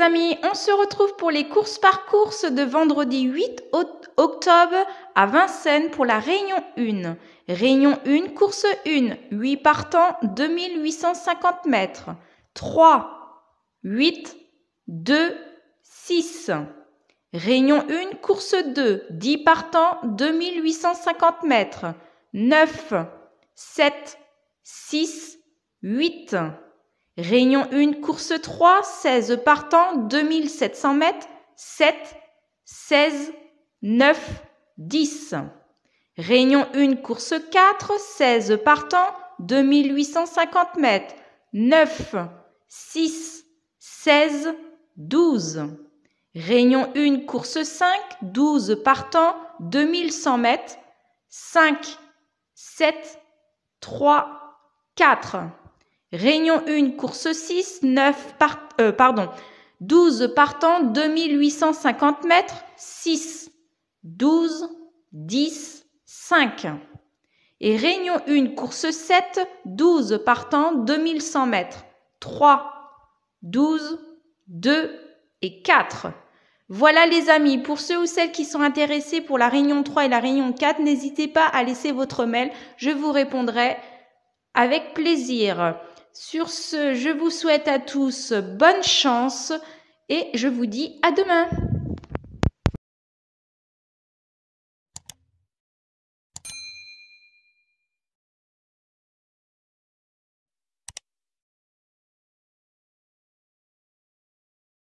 amis, on se retrouve pour les courses par course de vendredi 8 octobre à Vincennes pour la Réunion 1. Réunion 1, course 1, 8 partants, 2850 mètres. 3, 8, 2, 6. Réunion 1, course 2, 10 partants, 2850 mètres. 9, 7, 6, 8. Réunion 1, course 3, 16 partants, 2700 mètres, 7, 16, 9, 10. Réunion 1, course 4, 16 partants, 2850 mètres, 9, 6, 16, 12. Réunion 1, course 5, 12 partants, 2100 mètres, 5, 7, 3, 4. Réunion 1, course 6, 9 euh, pardon, 12 partants, 2850 mètres, 6, 12, 10, 5. Et Réunion 1, course 7, 12 partants, 2100 mètres, 3, 12, 2 et 4. Voilà les amis, pour ceux ou celles qui sont intéressés pour la Réunion 3 et la Réunion 4, n'hésitez pas à laisser votre mail, je vous répondrai avec plaisir. Sur ce, je vous souhaite à tous bonne chance et je vous dis à demain.